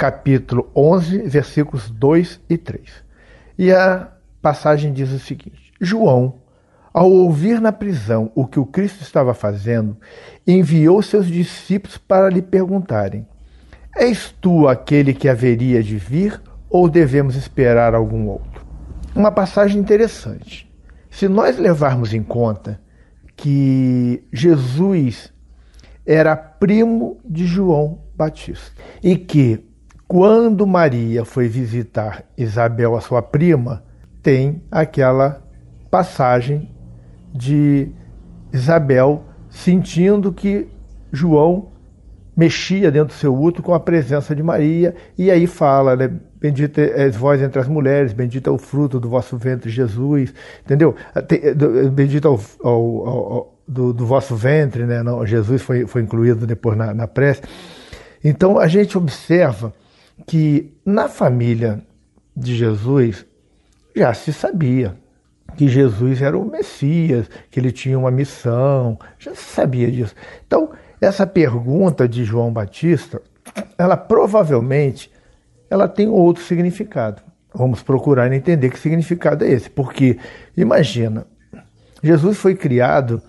capítulo 11, versículos 2 e 3. E a passagem diz o seguinte: João, ao ouvir na prisão o que o Cristo estava fazendo, enviou seus discípulos para lhe perguntarem: És tu aquele que haveria de vir ou devemos esperar algum outro? Uma passagem interessante. Se nós levarmos em conta que Jesus era primo de João Batista e que quando Maria foi visitar Isabel, a sua prima, tem aquela passagem de Isabel sentindo que João mexia dentro do seu útero com a presença de Maria, e aí fala, né? Bendita és vós entre as mulheres, bendito é o fruto do vosso ventre, Jesus, entendeu? Eh, eh, bendito é o o, do, do, vosso ventre, né? Não, Jesus foi, foi incluído depois na, na prece. Então a gente observa que na família de Jesus já se sabia que Jesus era o Messias, que ele tinha uma missão, já se sabia disso. Então, essa pergunta de João Batista, ela provavelmente ela tem outro significado. Vamos procurar entender que significado é esse, porque imagina, Jesus foi criado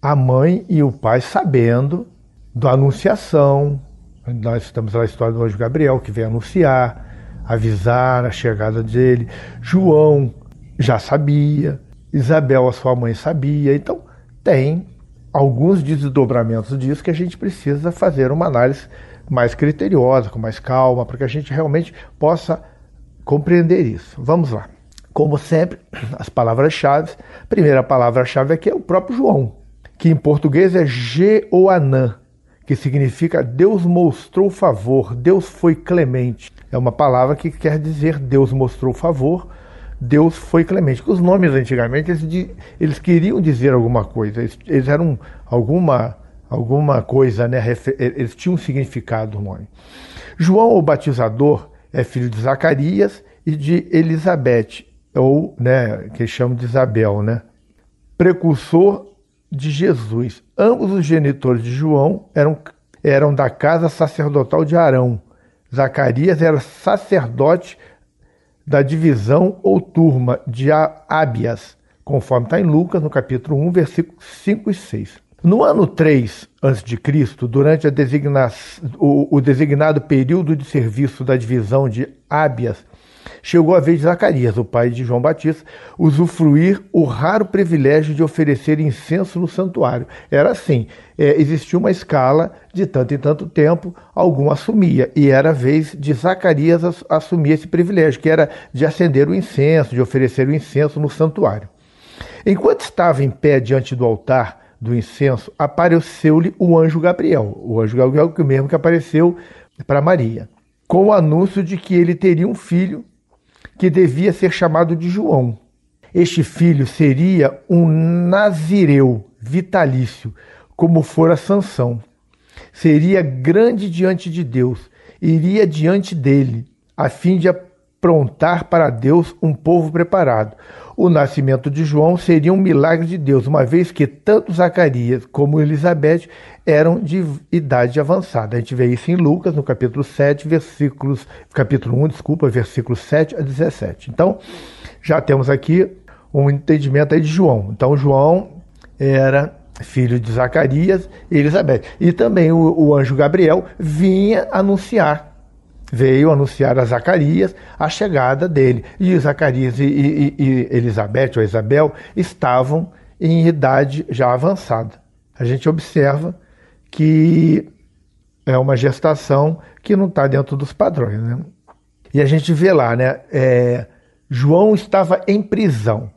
a mãe e o pai sabendo da anunciação, nós temos a história do anjo Gabriel, que vem anunciar, avisar a chegada dele. João já sabia, Isabel, a sua mãe, sabia. Então, tem alguns desdobramentos disso que a gente precisa fazer uma análise mais criteriosa, com mais calma, para que a gente realmente possa compreender isso. Vamos lá. Como sempre, as palavras-chave. Primeira palavra-chave aqui é o próprio João, que em português é Jeoanã que significa Deus mostrou favor, Deus foi clemente. É uma palavra que quer dizer Deus mostrou favor, Deus foi clemente. Os nomes antigamente eles, eles queriam dizer alguma coisa, eles, eles, eram alguma alguma coisa, né? Eles tinham um significado o nome. João o Batizador é filho de Zacarias e de Elizabeth, ou, né, que chamam de Isabel, né? Precursor de Jesus. Ambos os genitores de João eram, eram da casa sacerdotal de Arão. Zacarias era sacerdote da divisão ou turma de Abias, conforme está em Lucas, no capítulo 1, versículos 5 e 6. No ano 3 a.C., durante o, designado período de serviço da divisão de Abias chegou a vez de Zacarias, o pai de João Batista, usufruir o raro privilégio de oferecer incenso no santuário. Era assim, é, existia uma escala de tanto em tanto tempo, algum assumia, e era a vez de Zacarias assumir esse privilégio, que era de acender o incenso, de oferecer o incenso no santuário. Enquanto estava em pé diante do altar, do incenso, apareceu-lhe o anjo Gabriel, o anjo Gabriel que mesmo que apareceu para Maria, com o anúncio de que ele teria um filho que devia ser chamado de João. Este filho seria um nazireu vitalício, como fora Sansão. Seria grande diante de Deus, iria diante dele, a fim de Prontar para Deus um povo preparado. O nascimento de João seria um milagre de Deus, uma vez que tanto Zacarias como Elizabeth eram de idade avançada. A gente vê isso em Lucas, no capítulo 7, versículos, capítulo 1, desculpa, versículos 7 a 17. Então, já temos aqui um entendimento aí de João. Então, João era filho de Zacarias e Elizabeth. E também o, o anjo Gabriel vinha anunciar veio anunciar a Zacarias a chegada dele. E Zacarias e, e, e Elizabeth ou Isabel estavam em idade já avançada. A gente observa que é uma gestação que não está dentro dos padrões. Né? E a gente vê lá, né? É, João estava em prisão,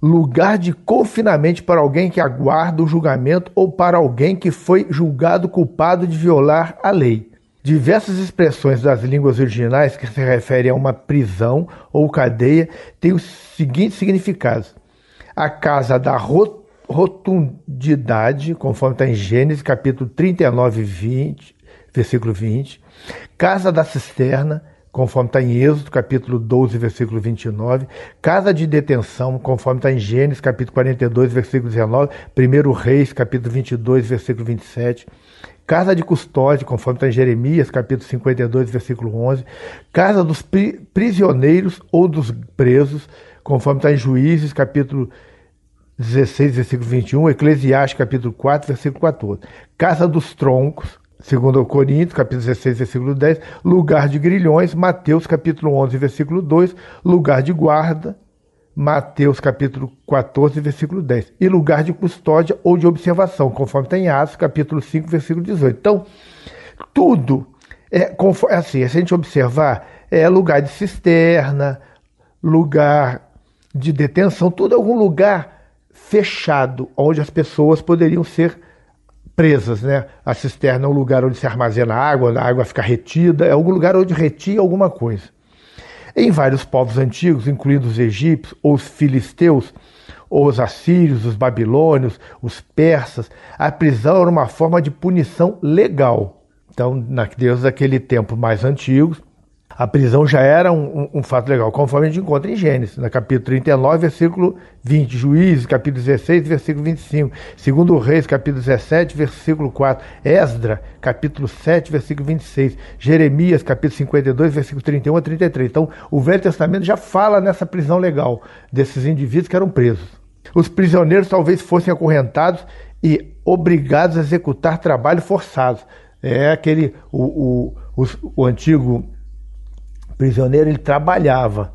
lugar de confinamento para alguém que aguarda o julgamento ou para alguém que foi julgado culpado de violar a lei. Diversas expressões das línguas originais que se referem a uma prisão ou cadeia têm os seguintes significados: a casa da rotundidade, conforme está em Gênesis, capítulo 39, 20, versículo 20, casa da cisterna, conforme está em Êxodo, capítulo 12, versículo 29, casa de detenção, conforme está em Gênesis, capítulo 42, versículo 19, 1 Reis, capítulo 22, versículo 27 casa de custódia, conforme está em Jeremias, capítulo 52, versículo 11, casa dos pri prisioneiros ou dos presos, conforme está em Juízes, capítulo 16, versículo 21, Eclesiastes, capítulo 4, versículo 14, casa dos troncos, segundo Coríntios, capítulo 16, versículo 10, lugar de grilhões, Mateus, capítulo 11, versículo 2, lugar de guarda, Mateus capítulo 14, versículo 10, e lugar de custódia ou de observação, conforme tem Atos capítulo 5, versículo 18. Então, tudo é assim, se a gente observar, é lugar de cisterna, lugar de detenção, tudo é algum lugar fechado onde as pessoas poderiam ser presas, né? A cisterna é um lugar onde se armazena água, a água fica retida, é algum lugar onde retia alguma coisa. Em vários povos antigos, incluindo os egípcios os filisteus, os assírios, os babilônios, os persas, a prisão era uma forma de punição legal. Então, na deuses daquele tempo mais antigos, a prisão já era um, um, um, fato legal, conforme a gente encontra em Gênesis, no né? capítulo 39, versículo 20, Juízes, capítulo 16, versículo 25, segundo Reis, capítulo 17, versículo 4, Esdra, capítulo 7, versículo 26, Jeremias, capítulo 52, versículo 31 a 33. Então, o Velho Testamento já fala nessa prisão legal desses indivíduos que eram presos. Os prisioneiros talvez fossem acorrentados e obrigados a executar trabalho forçado. É aquele o, o, o, o antigo prisioneiro ele trabalhava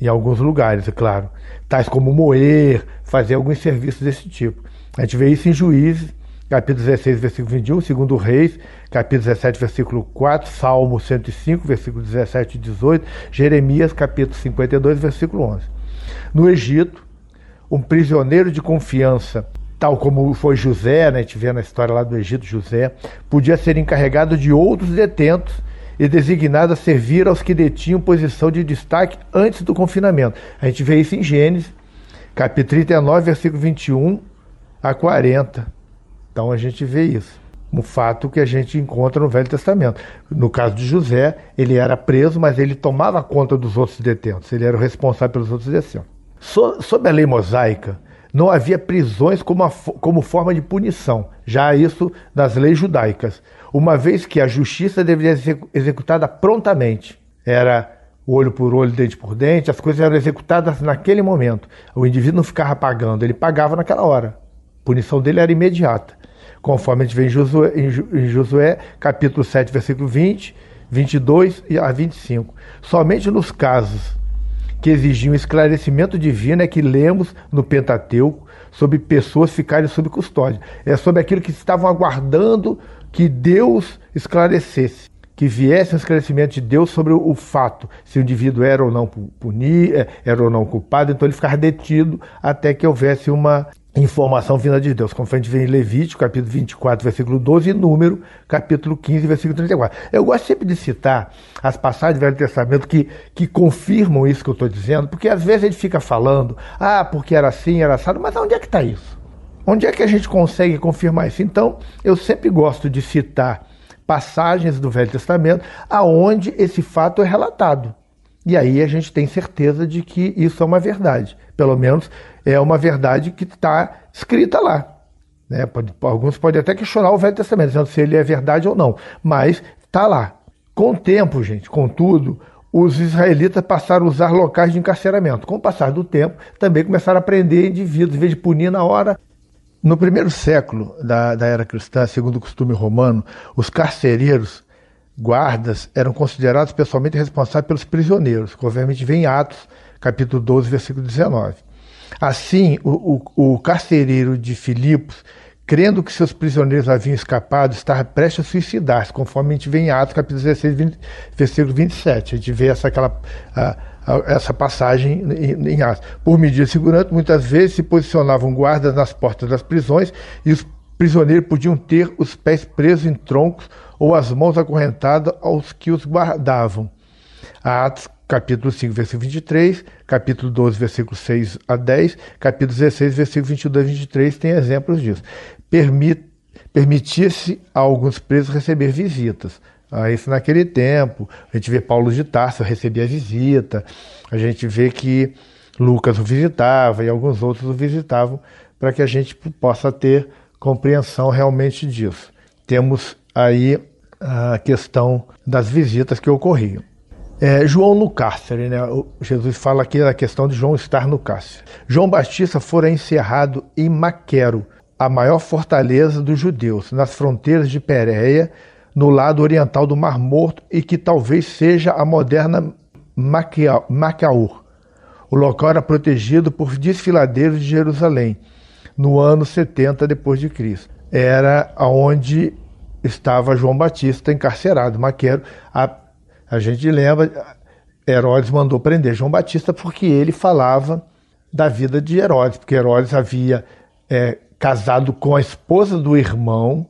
em alguns lugares, é claro, tais como moer, fazer alguns serviços desse tipo. A gente vê isso em Juízes, capítulo 16, versículo 21, segundo Reis, capítulo 17, versículo 4, Salmo 105, versículo 17 e 18, Jeremias, capítulo 52, versículo 11. No Egito, um prisioneiro de confiança, tal como foi José, né, a gente vê na história lá do Egito, José, podia ser encarregado de outros detentos e designado a servir aos que detinham posição de destaque antes do confinamento. A gente vê isso em Gênesis, capítulo 39, versículo 21 a 40. Então a gente vê isso. Um fato que a gente encontra no Velho Testamento. No caso de José, ele era preso, mas ele tomava conta dos outros detentos. Ele era o responsável pelos outros detentos. So, sob a lei mosaica, não havia prisões como, a, como forma de punição, já isso nas leis judaicas, uma vez que a justiça deveria ser executada prontamente. Era olho por olho, dente por dente, as coisas eram executadas naquele momento. O indivíduo não ficava pagando, ele pagava naquela hora. A punição dele era imediata. Conforme a gente vê em Josué, em Josué capítulo 7, versículo 20, 22 a 25. Somente nos casos que exigiam esclarecimento divino é que lemos no Pentateuco sobre pessoas ficarem sob custódia. É sobre aquilo que estavam aguardando que Deus esclarecesse, que viesse um esclarecimento de Deus sobre o fato, se o indivíduo era ou não puni, eh, era ou não culpado, então ele ficava detido até que houvesse uma informação vinda de Deus, como a gente vê em Levítico, capítulo 24, versículo 12, e Número, capítulo 15, versículo 34. Eu gosto sempre de citar as passagens do Velho Testamento que, que confirmam isso que eu estou dizendo, porque às vezes a gente fica falando, ah, porque era assim, era assado, mas onde é que está isso? Onde é que a gente consegue confirmar isso? Então, eu sempre gosto de citar passagens do Velho Testamento aonde esse fato é relatado. E aí a gente tem certeza de que isso é uma verdade. Pelo menos é uma verdade que está escrita lá. Né? alguns podem até questionar o Velho Testamento, se ele é verdade ou não, mas está lá. Com o tempo, gente, contudo, os israelitas passaram a usar locais de encarceramento. Com o passar do tempo, também começaram a prender indivíduos, em vez de punir na hora. No primeiro século da, da era cristã, segundo o costume romano, os carcereiros guardas eram considerados pessoalmente responsáveis pelos prisioneiros, conforme vem em Atos, capítulo 12, versículo 19. Assim, o, o, o carcereiro de Filipos, crendo que seus prisioneiros haviam escapado, estava prestes a suicidar-se, conforme a gente vê em Atos, capítulo 16, 20, versículo 27. A gente vê essa, aquela, a, a, essa passagem em, em Atos. Por medida de segurança, muitas vezes se posicionavam guardas nas portas das prisões e os prisioneiros podiam ter os pés presos em troncos ou as mãos acorrentadas aos que os guardavam. Atos capítulo 5, versículo 23, capítulo 12, versículo 6 a 10, capítulo 16, versículo 22 a 23, tem exemplos disso. Permit, Permitia-se a alguns presos receber visitas. Ah, isso naquele tempo, a gente vê Paulo de Tarso receber a visita, a gente vê que Lucas o visitava e alguns outros o visitavam, para que a gente possa ter compreensão realmente disso. Temos aí a questão das visitas que ocorriam. É, João no cárcere, né? Jesus fala aqui da questão de João estar no cárcere. João Batista fora encerrado em Maquero, a maior fortaleza dos judeus, nas fronteiras de Pérea, no lado oriental do Mar Morto, e que talvez seja a moderna Macaú. O local era protegido por desfiladeiros de Jerusalém, no ano 70 depois de Cristo. Era aonde estava João Batista encarcerado, maquero. A, a gente lembra, Herodes mandou prender João Batista porque ele falava da vida de Herodes, porque Herodes havia é, casado com a esposa do irmão,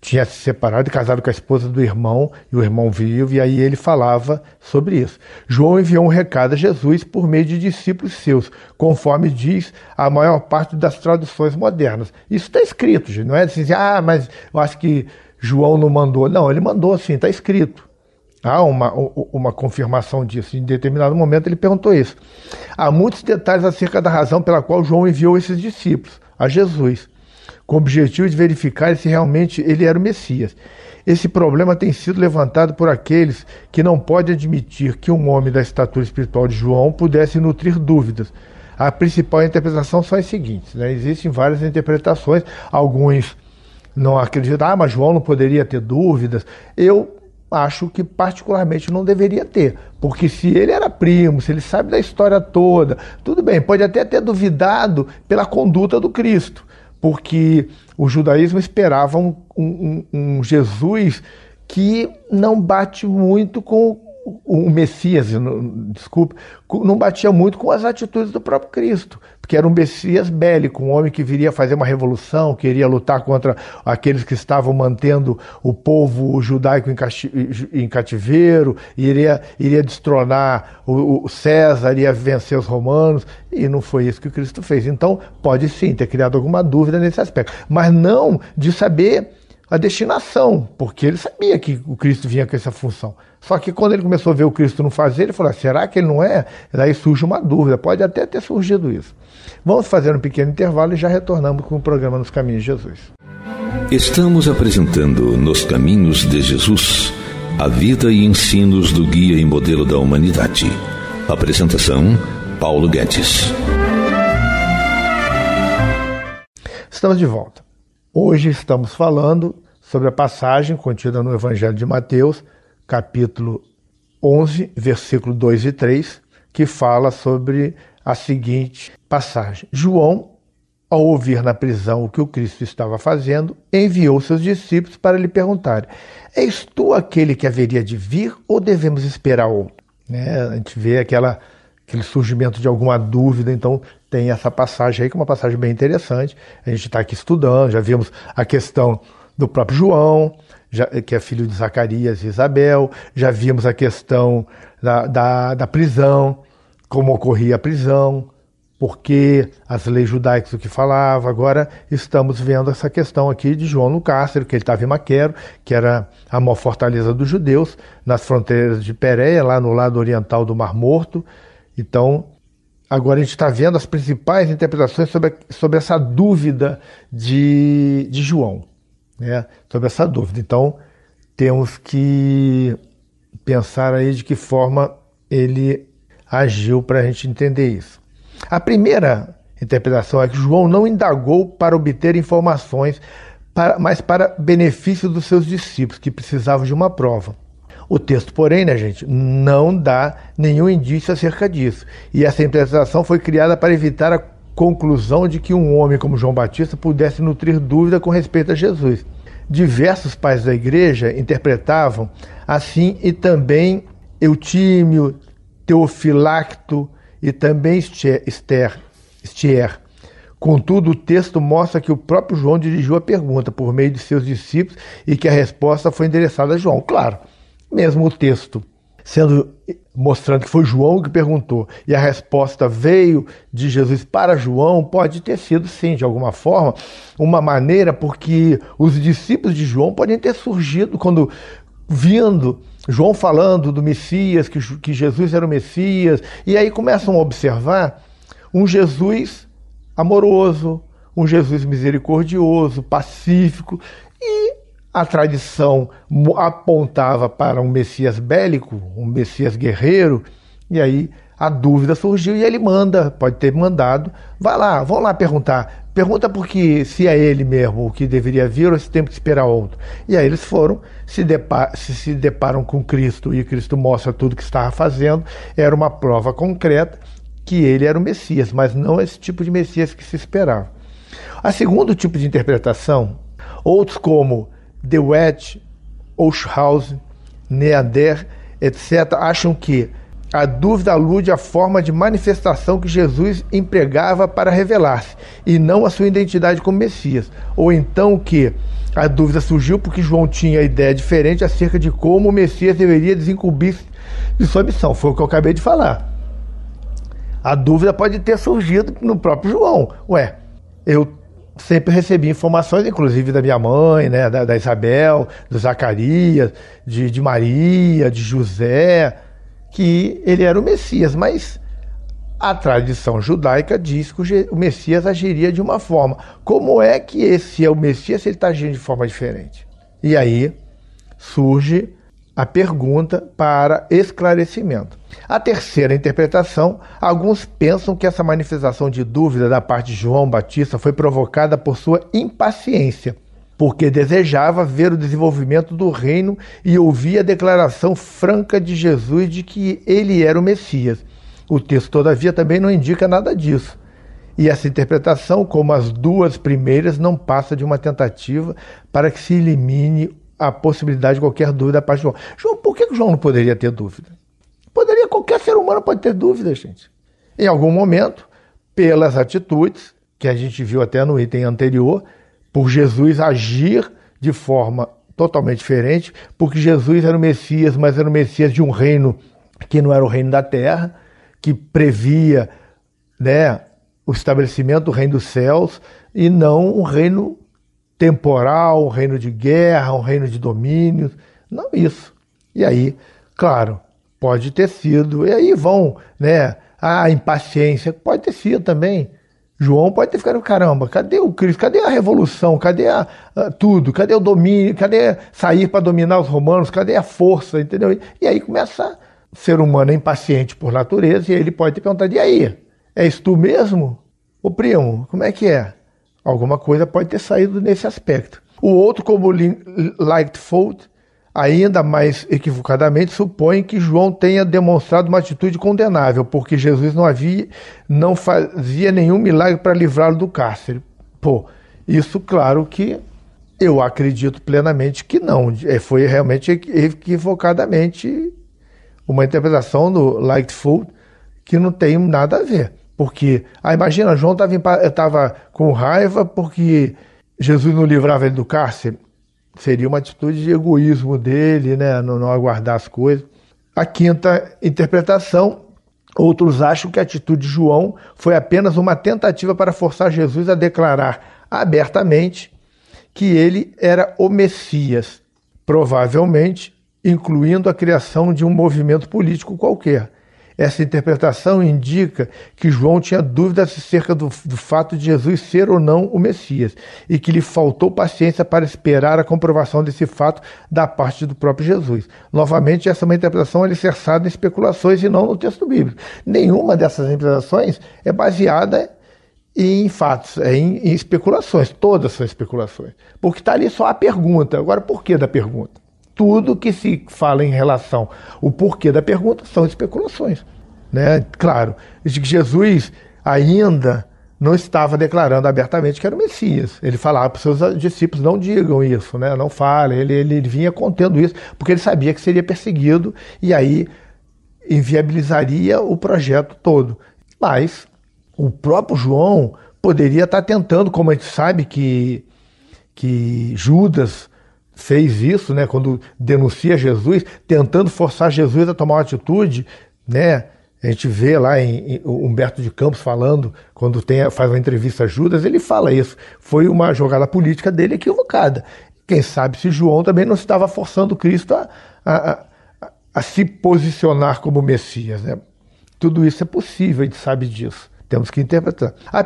tinha se separado e casado com a esposa do irmão, e o irmão vivo, e aí ele falava sobre isso. João enviou um recado a Jesus por meio de discípulos seus, conforme diz a maior parte das traduções modernas. Isso está escrito, gente. não é assim, ah, mas eu acho que João não mandou. Não, ele mandou sim, está escrito. Há uma, uma confirmação disso. Em determinado momento ele perguntou isso. Há muitos detalhes acerca da razão pela qual João enviou esses discípulos a Jesus, com o objetivo de verificar se realmente ele era o Messias. Esse problema tem sido levantado por aqueles que não podem admitir que um homem da estatura espiritual de João pudesse nutrir dúvidas. A principal interpretação são as seguintes: né? existem várias interpretações, alguns não acredita, ah, mas João não poderia ter dúvidas. Eu acho que particularmente não deveria ter, porque se ele era primo, se ele sabe da história toda, tudo bem, pode até ter duvidado pela conduta do Cristo, porque o judaísmo esperava um, um, um Jesus que não bate muito com, o Messias, desculpa, não batia muito com as atitudes do próprio Cristo, porque era um Messias bélico, um homem que viria fazer uma revolução, queria lutar contra aqueles que estavam mantendo o povo judaico em cativeiro, iria, iria destronar o César, iria vencer os romanos, e não foi isso que o Cristo fez. Então, pode sim ter criado alguma dúvida nesse aspecto, mas não de saber a destinação, porque ele sabia que o Cristo vinha com essa função. Só que quando ele começou a ver o Cristo não fazer, ele falou: ah, será que ele não é? Daí surge uma dúvida, pode até ter surgido isso. Vamos fazer um pequeno intervalo e já retornamos com o programa Nos Caminhos de Jesus. Estamos apresentando Nos Caminhos de Jesus a vida e ensinos do guia e modelo da humanidade. Apresentação: Paulo Guedes. Estamos de volta. Hoje estamos falando sobre a passagem contida no Evangelho de Mateus, capítulo 11, versículo 2 e 3, que fala sobre a seguinte passagem: João, ao ouvir na prisão o que o Cristo estava fazendo, enviou seus discípulos para lhe perguntarem: És tu aquele que haveria de vir ou devemos esperar outro? Né? A gente vê aquela, aquele surgimento de alguma dúvida, então tem essa passagem aí, que é uma passagem bem interessante. A gente está aqui estudando, já vimos a questão do próprio João, já, que é filho de Zacarias e Isabel, já vimos a questão da, da, da prisão, como ocorria a prisão, porque as leis judaicas o que falava. Agora estamos vendo essa questão aqui de João no cárcere, que ele estava em Maquero, que era a maior fortaleza dos judeus, nas fronteiras de Pérea lá no lado oriental do Mar Morto. Então, Agora a gente está vendo as principais interpretações sobre, sobre essa dúvida de, de João, né? sobre essa dúvida. Então temos que pensar aí de que forma ele agiu para a gente entender isso. A primeira interpretação é que João não indagou para obter informações, para, mas para benefício dos seus discípulos, que precisavam de uma prova. O texto, porém, né, gente, não dá nenhum indício acerca disso. E essa interpretação foi criada para evitar a conclusão de que um homem como João Batista pudesse nutrir dúvida com respeito a Jesus. Diversos pais da igreja interpretavam assim e também Eutímio, Teofilacto e também Ester. Stier. Contudo, o texto mostra que o próprio João dirigiu a pergunta por meio de seus discípulos e que a resposta foi endereçada a João. Claro, mesmo o texto sendo mostrando que foi João que perguntou e a resposta veio de Jesus para João, pode ter sido sim, de alguma forma, uma maneira porque os discípulos de João podem ter surgido quando vindo João falando do Messias, que, que Jesus era o Messias, e aí começam a observar um Jesus amoroso, um Jesus misericordioso, pacífico, e a tradição apontava para um Messias bélico, um Messias guerreiro, e aí a dúvida surgiu e ele manda, pode ter mandado, vai lá, vão lá perguntar. Pergunta porque se é ele mesmo o que deveria vir ou se tem que esperar outro. E aí eles foram, se, depar se, se deparam com Cristo e Cristo mostra tudo que estava fazendo, era uma prova concreta que ele era o Messias, mas não esse tipo de Messias que se esperava. A segundo tipo de interpretação, outros como de Wet, Oshhausen, Neader, etc., acham que a dúvida alude à forma de manifestação que Jesus empregava para revelar-se, e não à sua identidade como Messias. Ou então que a dúvida surgiu porque João tinha ideia diferente acerca de como o Messias deveria desincumbir-se de sua missão. Foi o que eu acabei de falar. A dúvida pode ter surgido no próprio João. Ué, eu sempre recebi informações, inclusive da minha mãe, né, da, da Isabel, do Zacarias, de, de Maria, de José, que ele era o Messias, mas a tradição judaica diz que o Messias agiria de uma forma. Como é que esse é o Messias se ele está agindo de forma diferente? E aí surge a pergunta para esclarecimento. A terceira interpretação, alguns pensam que essa manifestação de dúvida da parte de João Batista foi provocada por sua impaciência, porque desejava ver o desenvolvimento do reino e ouvir a declaração franca de Jesus de que ele era o Messias. O texto, todavia, também não indica nada disso. E essa interpretação, como as duas primeiras, não passa de uma tentativa para que se elimine a possibilidade de qualquer dúvida da parte de João. João, por que, que o João não poderia ter dúvida? Poderia, qualquer ser humano pode ter dúvida, gente. Em algum momento, pelas atitudes, que a gente viu até no item anterior, por Jesus agir de forma totalmente diferente, porque Jesus era o Messias, mas era o Messias de um reino que não era o reino da terra, que previa né, o estabelecimento do reino dos céus e não o reino temporal, um reino de guerra, um reino de domínio. Não isso. E aí, claro, pode ter sido. E aí vão, né? A impaciência pode ter sido também. João pode ter ficado, caramba, cadê o Cristo? Cadê a revolução? Cadê a, a, tudo? Cadê o domínio? Cadê sair para dominar os romanos? Cadê a força? Entendeu? E, e aí começa o ser humano é impaciente por natureza e ele pode ter perguntado: e aí? É isso tu mesmo? Ô primo, como é que é? Alguma coisa pode ter saído nesse aspecto. O outro, como Lightfoot, ainda mais equivocadamente, supõe que João tenha demonstrado uma atitude condenável, porque Jesus não havia, não fazia nenhum milagre para livrá-lo do cárcere. Pô, isso claro que eu acredito plenamente que não. É, foi realmente equivocadamente uma interpretação do Lightfoot que não tem nada a ver. Porque, ah, imagina, João estava eh, com raiva porque Jesus não livrava ele do cárcere. Seria uma atitude de egoísmo dele, né? não, não aguardar as coisas. A quinta interpretação Outros acham que a atitude de João foi apenas uma tentativa para forçar Jesus a declarar abertamente que ele era o Messias, provavelmente incluindo a criação de um movimento político qualquer. Essa interpretação indica que João tinha dúvidas acerca do, do fato de Jesus ser ou não o Messias e que lhe faltou paciência para esperar a comprovação desse fato da parte do próprio Jesus. Novamente, essa é uma interpretação alicerçada em especulações e não no texto bíblico. Nenhuma dessas interpretações é baseada em fatos, é em, em especulações. Todas são especulações. Porque está ali só a pergunta. Agora, por que da pergunta? tudo que se fala em relação o porquê da pergunta são especulações, né? Claro, Jesus ainda não estava declarando abertamente que era o Messias. Ele falava para os seus discípulos: não digam isso, né? não falem. Ele, ele vinha contendo isso, porque ele sabia que seria perseguido e aí inviabilizaria o projeto todo. Mas o próprio João poderia estar tentando, como a gente sabe que, que Judas fez isso, né, quando denuncia Jesus, tentando forçar Jesus a tomar uma atitude, né? A gente vê lá em, em Humberto de Campos falando, quando tem, faz uma entrevista a Judas, ele fala isso. Foi uma jogada política dele equivocada. Quem sabe se João também não estava forçando Cristo a, a, a, a se posicionar como Messias. Né? Tudo isso é possível, a gente sabe disso. Temos que interpretar. A,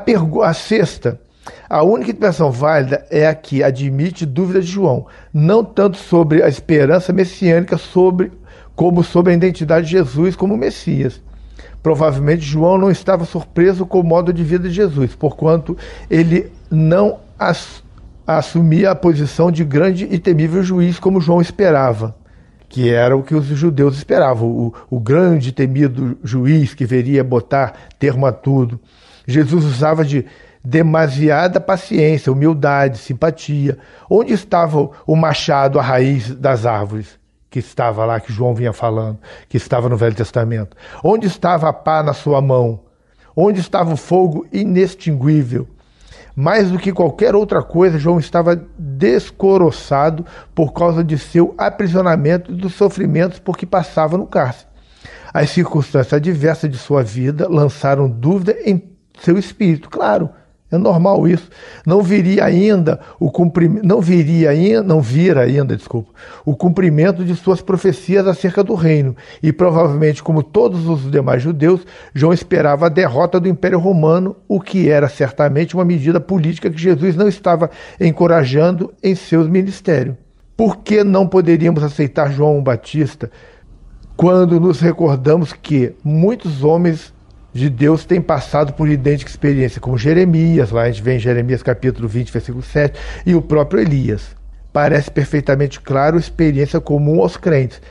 a sexta a única interpretação válida é a que admite dúvidas de João, não tanto sobre a esperança messiânica sobre, como sobre a identidade de Jesus como Messias. Provavelmente João não estava surpreso com o modo de vida de Jesus, porquanto ele não as, assumia a posição de grande e temível juiz como João esperava, que era o que os judeus esperavam, o, o grande e temido juiz que veria botar termo a tudo. Jesus usava de demasiada paciência, humildade, simpatia. Onde estava o machado, a raiz das árvores? Que estava lá, que João vinha falando, que estava no Velho Testamento. Onde estava a pá na sua mão? Onde estava o fogo inextinguível? Mais do que qualquer outra coisa, João estava descoroçado por causa de seu aprisionamento e dos sofrimentos por que passava no cárcere. As circunstâncias adversas de sua vida lançaram dúvida em seu espírito, claro. É normal isso. Não viria ainda o cumprimento, não viria ainda, não vira ainda, desculpa, o cumprimento de suas profecias acerca do reino. E provavelmente, como todos os demais judeus, João esperava a derrota do Império Romano, o que era certamente uma medida política que Jesus não estava encorajando em seus ministérios. Por que não poderíamos aceitar João Batista quando nos recordamos que muitos homens de Deus tem passado por idêntica experiência com Jeremias, lá a gente vê em Jeremias capítulo 20, versículo 7, e o próprio Elias. Parece perfeitamente claro experiência comum aos crentes.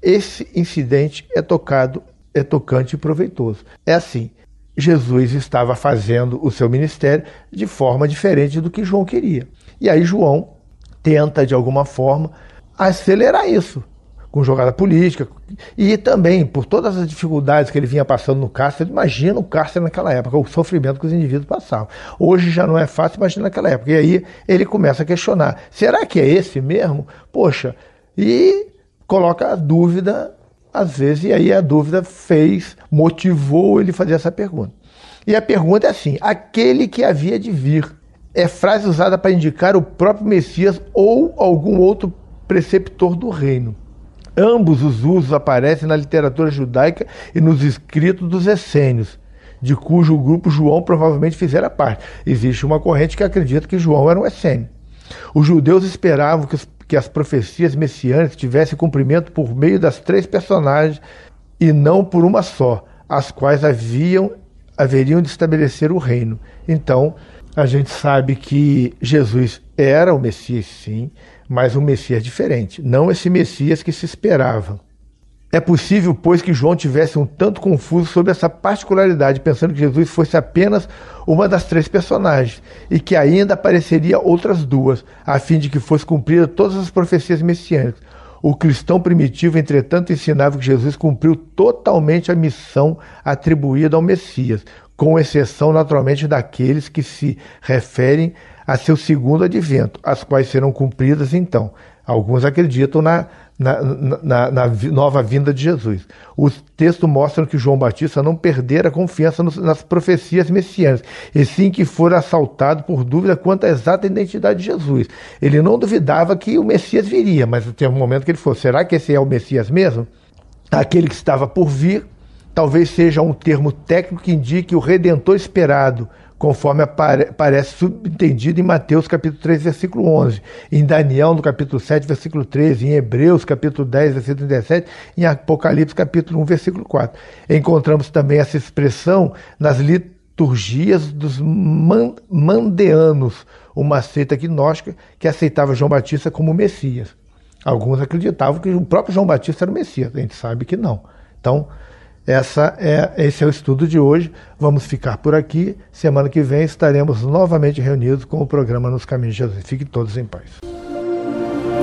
Esse incidente é tocado, é tocante e proveitoso. É assim, Jesus estava fazendo o seu ministério de forma diferente do que João queria. E aí João tenta de alguma forma acelerar isso com jogada política e também por todas as dificuldades que ele vinha passando no cárcere. Imagina o cárcere naquela época, o sofrimento que os indivíduos passavam. Hoje já não é fácil, imagina naquela época. E aí ele começa a questionar: será que é esse mesmo? Poxa, e coloca a dúvida às vezes, e aí a dúvida fez, motivou ele fazer essa pergunta. E a pergunta é assim: aquele que havia de vir é frase usada para indicar o próprio Messias ou algum outro preceptor do reino. Ambos os usos aparecem na literatura judaica e nos escritos dos essênios, de cujo grupo João provavelmente fizera parte. Existe uma corrente que acredita que João era um essênio. Os judeus esperavam que, os, que as profecias messiânicas tivessem cumprimento por meio das três personagens e não por uma só, as quais haviam haveriam de estabelecer o reino. Então, a gente sabe que Jesus era o Messias, sim, mas um Messias é diferente, não esse Messias que se esperava. É possível, pois, que João tivesse um tanto confuso sobre essa particularidade, pensando que Jesus fosse apenas uma das três personagens e que ainda apareceria outras duas, a fim de que fosse cumprida todas as profecias messiânicas. O cristão primitivo, entretanto, ensinava que Jesus cumpriu totalmente a missão atribuída ao Messias, com exceção, naturalmente, daqueles que se referem a seu segundo advento, as quais serão cumpridas então. Alguns acreditam na, na, na, na nova vinda de Jesus. Os textos mostram que João Batista não perdera confiança nos, nas profecias messiânicas, e sim que fora assaltado por dúvida quanto à exata identidade de Jesus. Ele não duvidava que o Messias viria, mas tem um momento que ele falou: será que esse é o Messias mesmo? Aquele que estava por vir, talvez seja um termo técnico que indique o redentor esperado, conforme parece subentendido em Mateus capítulo 3, versículo 11, em Daniel no capítulo 7, versículo 13, em Hebreus capítulo 10, versículo 17, em Apocalipse capítulo 1, versículo 4. Encontramos também essa expressão nas liturgias dos man, mandeanos, uma seita gnóstica que aceitava João Batista como Messias. Alguns acreditavam que o próprio João Batista era o Messias, a gente sabe que não. Então, essa é, esse é o estudo de hoje. Vamos ficar por aqui. Semana que vem estaremos novamente reunidos com o programa Nos Caminhos de Jesus. Fiquem todos em paz.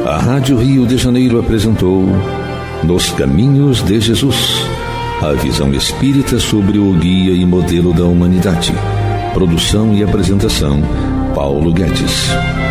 A Rádio Rio de Janeiro apresentou Nos Caminhos de Jesus a visão espírita sobre o guia e modelo da humanidade. Produção e apresentação, Paulo Guedes.